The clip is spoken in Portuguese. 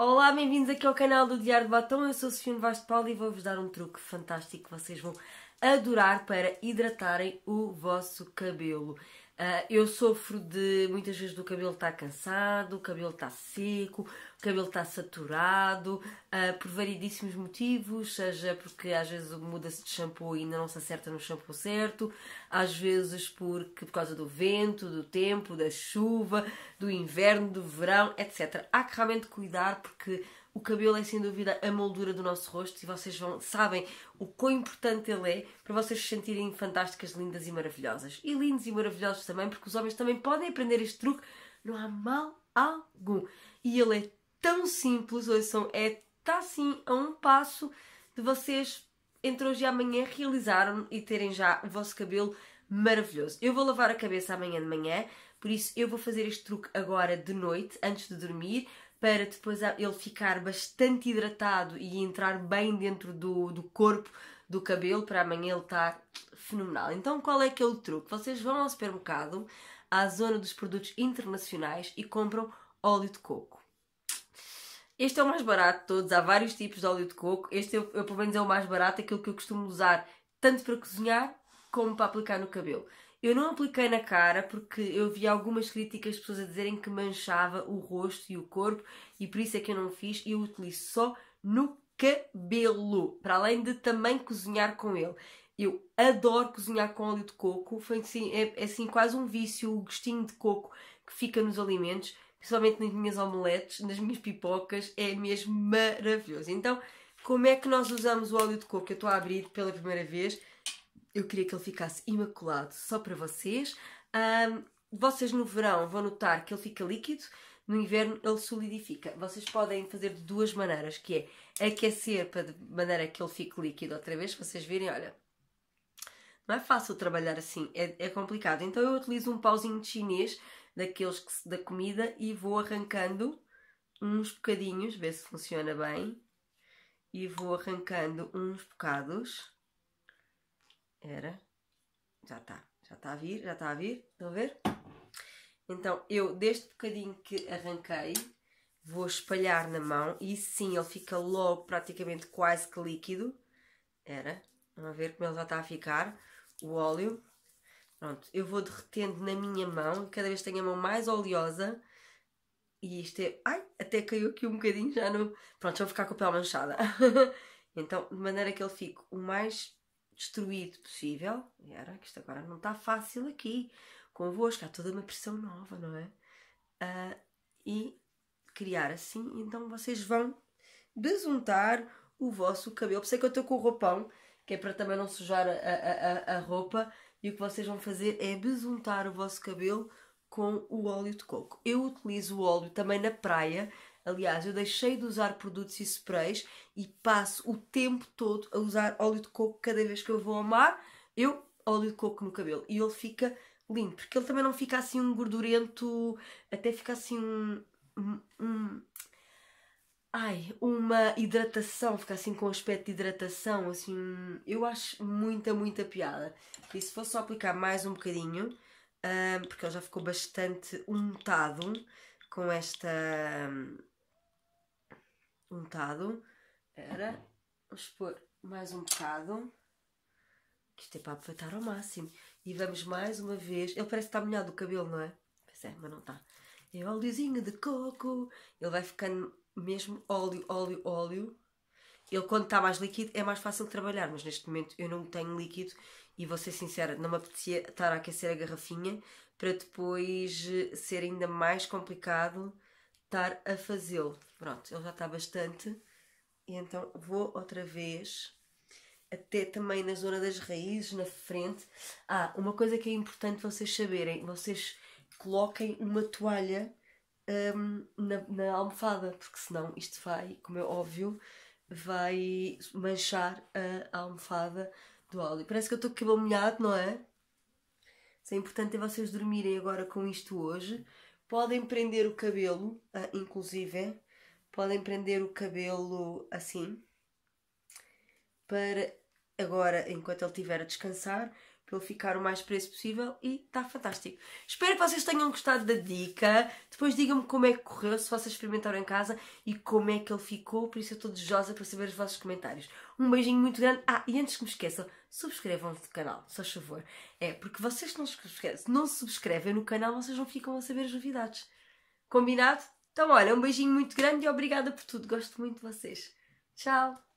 Olá, bem-vindos aqui ao canal do Diário de Batom. Eu sou Sofia Vaz de Paulo e vou-vos dar um truque fantástico que vocês vão adorar para hidratarem o vosso cabelo. Uh, eu sofro de muitas vezes do cabelo estar cansado, o cabelo estar seco, o cabelo está saturado, uh, por variedíssimos motivos, seja porque às vezes muda-se de shampoo e ainda não se acerta no shampoo certo, às vezes porque por causa do vento, do tempo, da chuva, do inverno, do verão, etc. Há que realmente cuidar porque o cabelo é sem dúvida a moldura do nosso rosto e vocês vão, sabem o quão importante ele é para vocês se sentirem fantásticas, lindas e maravilhosas. E lindos e maravilhosos também, porque os homens também podem aprender este truque, não há mal algum. E ele é tão simples, ouçam, é tá assim a um passo de vocês entre hoje e amanhã realizaram e terem já o vosso cabelo maravilhoso. Eu vou lavar a cabeça amanhã de manhã, por isso eu vou fazer este truque agora de noite, antes de dormir, para depois ele ficar bastante hidratado e entrar bem dentro do, do corpo do cabelo, para amanhã ele estar tá fenomenal. Então qual é aquele truque? Vocês vão ao supermercado, à zona dos produtos internacionais e compram óleo de coco este é o mais barato de todos, há vários tipos de óleo de coco. Este, eu, eu, pelo menos, é o mais barato, aquilo que eu costumo usar tanto para cozinhar como para aplicar no cabelo. Eu não apliquei na cara porque eu vi algumas críticas de pessoas a dizerem que manchava o rosto e o corpo e por isso é que eu não fiz. Eu utilizo só no cabelo, para além de também cozinhar com ele. Eu adoro cozinhar com óleo de coco, foi assim, é, é assim quase um vício o gostinho de coco que fica nos alimentos principalmente nas minhas omeletes, nas minhas pipocas, é mesmo maravilhoso. Então, como é que nós usamos o óleo de coco que eu estou a abrir pela primeira vez? Eu queria que ele ficasse imaculado só para vocês. Um, vocês no verão vão notar que ele fica líquido, no inverno ele solidifica. Vocês podem fazer de duas maneiras, que é aquecer para de maneira que ele fique líquido outra vez, vocês virem, olha, não é fácil trabalhar assim, é, é complicado. Então eu utilizo um pauzinho de chinês daqueles que, da comida e vou arrancando uns bocadinhos, ver se funciona bem. E vou arrancando uns bocados. Era. Já está. Já está a vir, já está a vir. Estão a ver? Então, eu deste bocadinho que arranquei, vou espalhar na mão. E sim, ele fica logo praticamente quase que líquido. Era. Vamos ver como ele já está a ficar. O óleo. Pronto, eu vou derretendo na minha mão, cada vez tenho a mão mais oleosa. E isto é. Ai, até caiu aqui um bocadinho já no. Pronto, já vou ficar com a pele manchada. então, de maneira que ele fique o mais destruído possível. E era que isto agora não está fácil aqui convosco, há toda uma pressão nova, não é? Uh, e criar assim, então vocês vão desuntar o vosso cabelo. Sei é que eu estou com o roupão, que é para também não sujar a, a, a roupa e o que vocês vão fazer é besuntar o vosso cabelo com o óleo de coco. Eu utilizo o óleo também na praia. Aliás, eu deixei de usar produtos e sprays e passo o tempo todo a usar óleo de coco cada vez que eu vou ao mar. Eu óleo de coco no cabelo e ele fica lindo, porque ele também não fica assim um gordurento, até fica assim um, um, Ai, uma hidratação, ficar assim com um aspecto de hidratação, assim, eu acho muita, muita piada. E se fosse só aplicar mais um bocadinho, ah, porque ele já ficou bastante untado com esta. Um, untado. Era. Vamos pôr mais um bocado. Que isto é para aproveitar ao máximo. E vamos mais uma vez. Ele parece que está molhado o cabelo, não é? Pois é, mas não está. É óleozinho de coco. Ele vai ficando mesmo óleo, óleo, óleo. Ele, quando está mais líquido, é mais fácil de trabalhar, mas neste momento eu não tenho líquido e vou ser sincera, não me apetecia estar a aquecer a garrafinha para depois eh, ser ainda mais complicado estar a fazê-lo. Pronto, ele já está bastante. E então vou outra vez até também na zona das raízes, na frente. Ah, uma coisa que é importante vocês saberem, vocês coloquem uma toalha um, na, na, almofada, porque senão isto vai, como é óbvio, vai manchar a, almofada do óleo. Parece que eu estou com o cabelo molhado, não é? Isso é importante é vocês dormirem agora com isto hoje. Podem prender o cabelo, ah, inclusive, podem prender o cabelo assim, para agora, enquanto ele estiver a descansar, para ele ficar o mais preso possível e está fantástico. Espero que vocês tenham gostado da dica. Depois digam-me como é que correu, se vocês experimentaram em casa e como é que ele ficou. Por isso eu estou desejosa para saber os vossos comentários. Um beijinho muito grande. Ah, e antes que me esqueçam, subscrevam-se do canal, só favor. É, porque vocês não se não subscrevem no canal, vocês não ficam a saber as novidades. Combinado? Então, olha, um beijinho muito grande e obrigada por tudo. Gosto muito de vocês. Tchau!